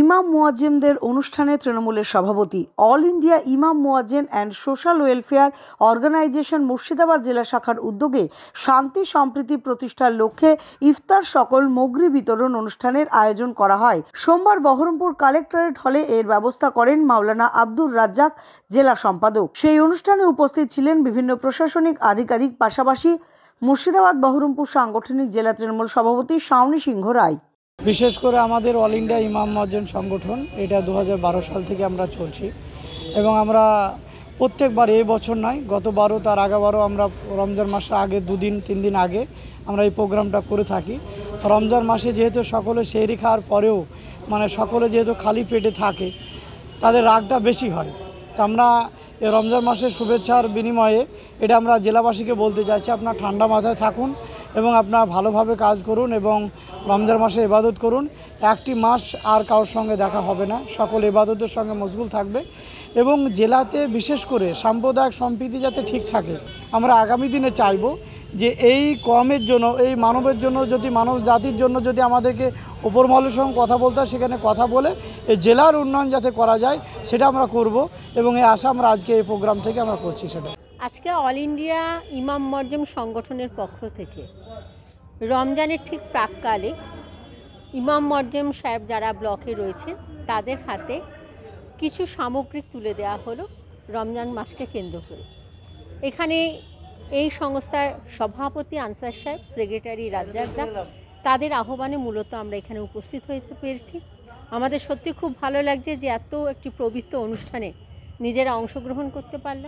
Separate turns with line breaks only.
ইমাম মোয়াজ্জেমদের অনুষ্ঠানে তৃণমূলের সভাপতি অল ইন্ডিয়া ইমাম মোয়াজ্জেম and social welfare organization Murshidabad জেলা শাখার উদ্যোগে শান্তি সম্প্রীতি প্রতিষ্ঠার লক্ষ্যে ইফতার সকল মগরি বিতরণ অনুষ্ঠানের আয়োজন করা হয় সোমবার বহরমপুর কালেক্টরেট হলে এর ব্যবস্থা করেন মাওলানা আব্দুর রাজ্জাক জেলা সম্পাদক সেই অনুষ্ঠানে উপস্থিত ছিলেন বিভিন্ন প্রশাসনিক আধিকারিক পাশাপাশি মুর্শিদাবাদ বহরমপুর সাংগঠনিক জেলা তৃণমূল সভাপতি শাওনি সিংহ রায়
বিশেষ করে আমাদের অল ইন্ডিয়া ইমাম মহাজন সংগঠন এটা দু সাল থেকে আমরা চলছি এবং আমরা প্রত্যেকবার এই বছর নয় গত বারো তার বারো আমরা রমজান মাসের আগে দুদিন তিন দিন আগে আমরা এই প্রোগ্রামটা করে থাকি রমজান মাসে যেহেতু সকলে সেরি খাওয়ার পরেও মানে সকলে যেহেতু খালি পেটে থাকে তাদের রাগটা বেশি হয় তো আমরা রমজান মাসের শুভেচ্ছার বিনিময়ে এটা আমরা জেলাবাসীকে বলতে চাইছি আপনার ঠান্ডা মাথায় থাকুন এবং আপনারা ভালোভাবে কাজ করুন এবং রমজান মাসে ইবাদত করুন একটি মাস আর কারোর সঙ্গে দেখা হবে না সকল ইবাদতের সঙ্গে মশগুল থাকবে এবং জেলাতে বিশেষ করে সাম্প্রদায়িক সম্প্রীতি যাতে ঠিক থাকে আমরা আগামী দিনে চাইব যে এই কমের জন্য এই মানবের জন্য যদি মানব জাতির জন্য যদি আমাদেরকে ওপর মহলের সঙ্গে কথা বলতে হয় সেখানে কথা বলে এই জেলার উন্নয়ন যাতে করা যায় সেটা আমরা করব এবং এই আশা আমরা আজকে এই প্রোগ্রাম থেকে আমরা করছি সেটা
আজকে অল ইন্ডিয়া ইমাম মর্জম সংগঠনের পক্ষ থেকে রমজানের ঠিক প্রাককালে ইমাম মরজেম সাহেব যারা ব্লকে রয়েছে তাদের হাতে কিছু সামগ্রী তুলে দেওয়া হলো রমজান মাসকে কেন্দ্র করে এখানে এই সংস্থার সভাপতি আনসার সাহেব সেক্রেটারি রাজ্জাকদা তাদের আহ্বানে মূলত আমরা এখানে উপস্থিত হয়েছে পেরেছি আমাদের
সত্যি খুব ভালো লাগছে যে এত একটি পবিত্র অনুষ্ঠানে নিজেরা অংশগ্রহণ করতে পারলাম